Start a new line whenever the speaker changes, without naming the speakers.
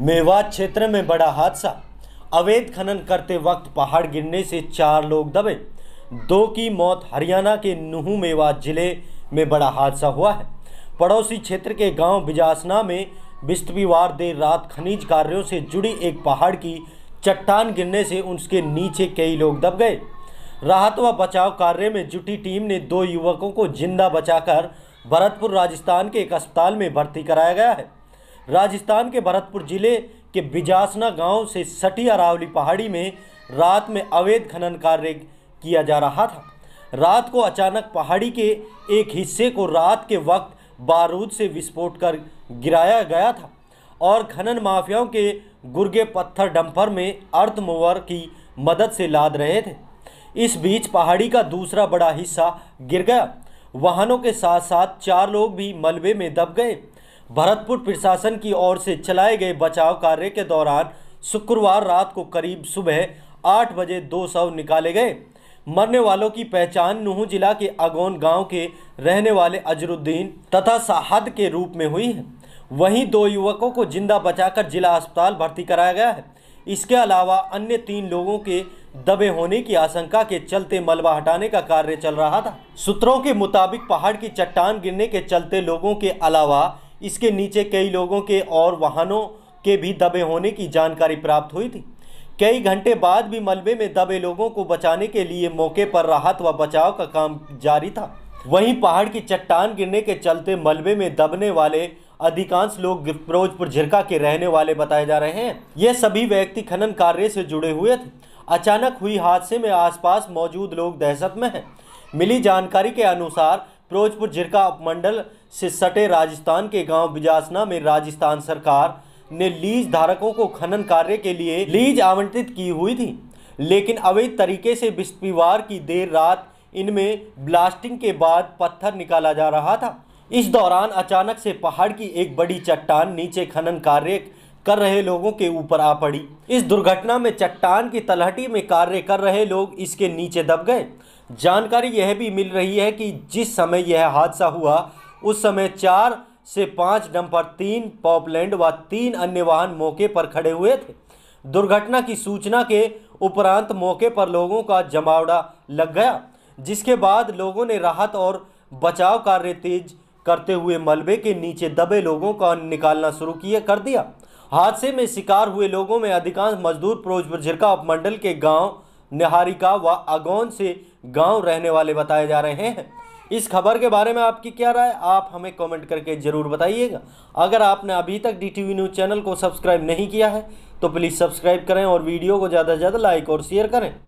मेवात क्षेत्र में बड़ा हादसा अवैध खनन करते वक्त पहाड़ गिरने से चार लोग दबे दो की मौत हरियाणा के नुह मेवात जिले में बड़ा हादसा हुआ है पड़ोसी क्षेत्र के गांव बिजासना में बृहस्पतिवार देर रात खनिज कार्यों से जुड़ी एक पहाड़ की चट्टान गिरने से उसके नीचे कई लोग दब गए राहत व बचाव कार्य में जुटी टीम ने दो युवकों को जिंदा बचाकर भरतपुर राजस्थान के एक अस्पताल में भर्ती कराया गया है राजस्थान के भरतपुर जिले के बिजासना गांव से सटी अरावली पहाड़ी में रात में अवैध खनन कार्य किया जा रहा था रात को अचानक पहाड़ी के एक हिस्से को रात के वक्त बारूद से विस्फोट कर गिराया गया था और खनन माफियाओं के गुर्गे पत्थर डंपर में अर्थ मोवर की मदद से लाद रहे थे इस बीच पहाड़ी का दूसरा बड़ा हिस्सा गिर गया वाहनों के साथ साथ चार लोग भी मलबे में दब गए भरतपुर प्रशासन की ओर से चलाए गए बचाव कार्य के दौरान शुक्रवार रात को करीब सुबह आठ बजे दो शव निकाले गए मरने वालों की पहचान नूह जिला के अगौन गांव के रहने वाले अजरुद्दीन तथा साहद के रूप में हुई है वहीं दो युवकों को जिंदा बचाकर जिला अस्पताल भर्ती कराया गया है इसके अलावा अन्य तीन लोगों के दबे होने की आशंका के चलते मलबा हटाने का कार्य चल रहा था सूत्रों के मुताबिक पहाड़ की चट्टान गिरने के चलते लोगों के अलावा इसके नीचे कई लोगों के और वाहनों के भी दबे होने की जानकारी प्राप्त हुई थी कई घंटे बाद भी मलबे में दबे लोगों को बचाने के लिए मौके पर राहत व बचाव का काम जारी था वहीं पहाड़ की चट्टान गिरने के चलते मलबे में दबने वाले अधिकांश लोग फिरोजपुर झिरका के रहने वाले बताए जा रहे हैं ये सभी व्यक्ति खनन कार्य से जुड़े हुए थे अचानक हुई हादसे में आसपास मौजूद लोग दहशत में हैं मिली जानकारी के अनुसार फिरोजपुर जिरका उपमंडल से सटे राजस्थान के गांव बिजासना में राजस्थान सरकार ने लीज धारकों को खनन कार्य के लिए लीज आवंटित की हुई थी लेकिन अवैध तरीके से बृहस्पतिवार की देर रात इनमें ब्लास्टिंग के बाद पत्थर निकाला जा रहा था इस दौरान अचानक से पहाड़ की एक बड़ी चट्टान नीचे खनन कार्य कर रहे लोगों के ऊपर आ पड़ी इस दुर्घटना में चट्टान की तलहटी में कार्य कर रहे लोग इसके नीचे दब गए जानकारी यह भी मिल रही है कि जिस समय यह हादसा हुआ उस समय चार से पाँच डंपर तीन पॉपलैंड व तीन अन्य वाहन मौके पर खड़े हुए थे दुर्घटना की सूचना के उपरांत मौके पर लोगों का जमावड़ा लग गया जिसके बाद लोगों ने राहत और बचाव कार्य तेज करते हुए मलबे के नीचे दबे लोगों का निकालना शुरू किया कर दिया हादसे में शिकार हुए लोगों में अधिकांश मजदूर प्रोजपुर झिरका उपमंडल के गांव निहारिका व अगौन से गांव रहने वाले बताए जा रहे हैं इस खबर के बारे में आपकी क्या राय आप हमें कमेंट करके ज़रूर बताइएगा अगर आपने अभी तक डी टी न्यूज़ चैनल को सब्सक्राइब नहीं किया है तो प्लीज़ सब्सक्राइब करें और वीडियो को ज़्यादा से ज़्यादा लाइक और शेयर करें